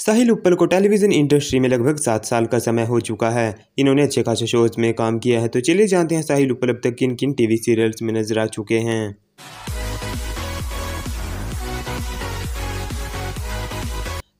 साहिल उप्पल को television industry में लगभग सात साल का समय हो चुका है इन्होंने अच्छे खासे शोज में काम किया है तो चलिए जानते हैं साहिल उप्पल अब तक किन किन टीवी सीरियल्स में नजर आ चुके हैं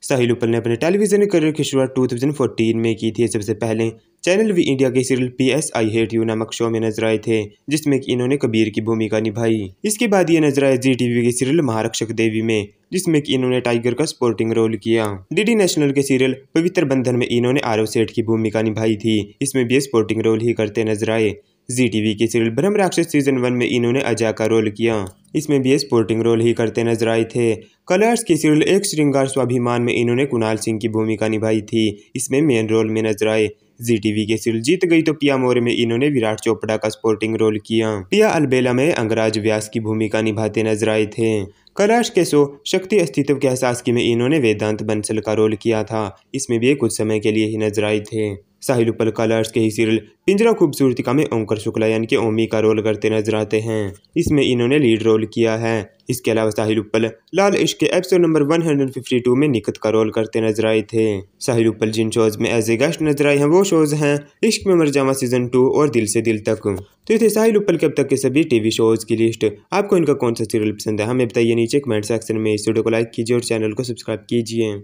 साहिल उप्पल ने अपने टेलीविज़न करियर की शुरुआत 2014 में की थी सबसे पहले चैनल वी इंडिया के serial P S I hate you नामक शो में नजर आए थे जिसमें की इन्होंने कबीर की भूमिका निभाई इसके बाद ये नजर आए जी टीवी के सीरियल महारक्षक देवी में जिसमें कि इन्होंने टाइगर का स्पोर्टिंग रोल किया डीडी नेशनल के सीरियल पवित्र बंधन में इन्होंने आरव सेठ की भूमिका निभाई थी इसमें भी स्पोर्टिंग रोल ही करते नजर आए जी टीवी के सीरियल ब्रह्म राक्षस सीजन वन में इन्होंने अजय का रोल किया इसमें भी स्पोर्टिंग रोल ही करते नजर आए थे कलर्स के सीरियल एक श्रृंगार स्वाभिमान में इन्होंने कुणाल सिंह की भूमिका निभाई थी इसमें मेन रोल में नजर आए जी टीवी के सिल जीत गई तो पिया मोर में इन्होंने विराट चोपड़ा का स्पोर्टिंग रोल किया पिया अलबेला में अंगराज व्यास की भूमिका निभाते नजर आए थे कलाश के शो शक्ति अस्तित्व के एहसास की में इन्होंने वेदांत बंसल का रोल किया था इसमें भी कुछ समय के लिए ही नजर आए थे साहिल उपल कलर्स के ही सीरियल पिंजरा खूबसूरती का में ओंकर शुक्ला यानी कि ओमी का रोल करते नजर आते हैं इसमें इन्होंने लीड रोल किया है इसके अलावा साहिल उपल लाल इश्क के एपिसोड नंबर 152 में निकत का रोल करते नजर आए थे साहिल उपल जिन शोज में एज ए गेस्ट नजर आए हैं वो शोज हैं इश्क में मरजामा सीजन टू और दिल से दिल तक तो इसे साहिल उपल के अब तक के सभी टीवी शोज की लिस्ट आपको इनका कौन सा सीरियल पसंद है हमें बताइए नीचे कमेंट सेक्शन में इस वीडियो को लाइक कीजिए और चैनल को सब्सक्राइब कीजिए